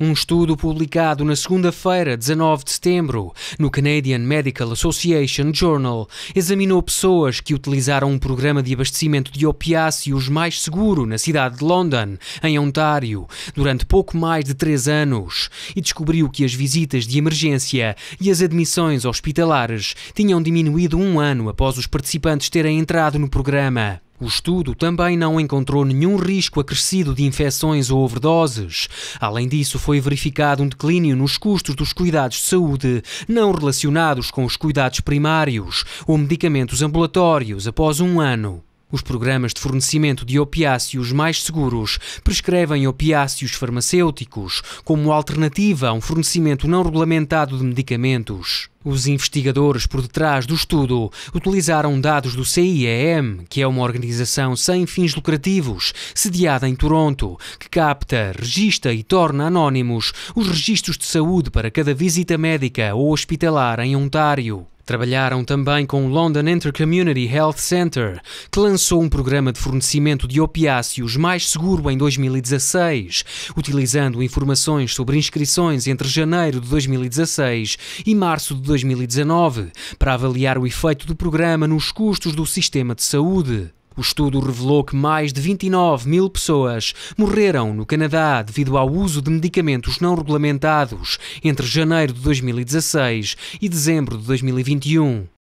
Um estudo publicado na segunda-feira, 19 de setembro, no Canadian Medical Association Journal, examinou pessoas que utilizaram um programa de abastecimento de opiáceos mais seguro na cidade de London, em Ontário, durante pouco mais de três anos, e descobriu que as visitas de emergência e as admissões hospitalares tinham diminuído um ano após os participantes terem entrado no programa. O estudo também não encontrou nenhum risco acrescido de infecções ou overdoses. Além disso, foi verificado um declínio nos custos dos cuidados de saúde não relacionados com os cuidados primários ou medicamentos ambulatórios após um ano. Os programas de fornecimento de opiáceos mais seguros prescrevem opiáceos farmacêuticos como alternativa a um fornecimento não regulamentado de medicamentos. Os investigadores por detrás do estudo utilizaram dados do CIEM, que é uma organização sem fins lucrativos, sediada em Toronto, que capta, registra e torna anónimos os registros de saúde para cada visita médica ou hospitalar em Ontário. Trabalharam também com o London Intercommunity community Health Center, que lançou um programa de fornecimento de opiáceos mais seguro em 2016, utilizando informações sobre inscrições entre janeiro de 2016 e março de 2019, para avaliar o efeito do programa nos custos do sistema de saúde. O estudo revelou que mais de 29 mil pessoas morreram no Canadá devido ao uso de medicamentos não regulamentados entre janeiro de 2016 e dezembro de 2021.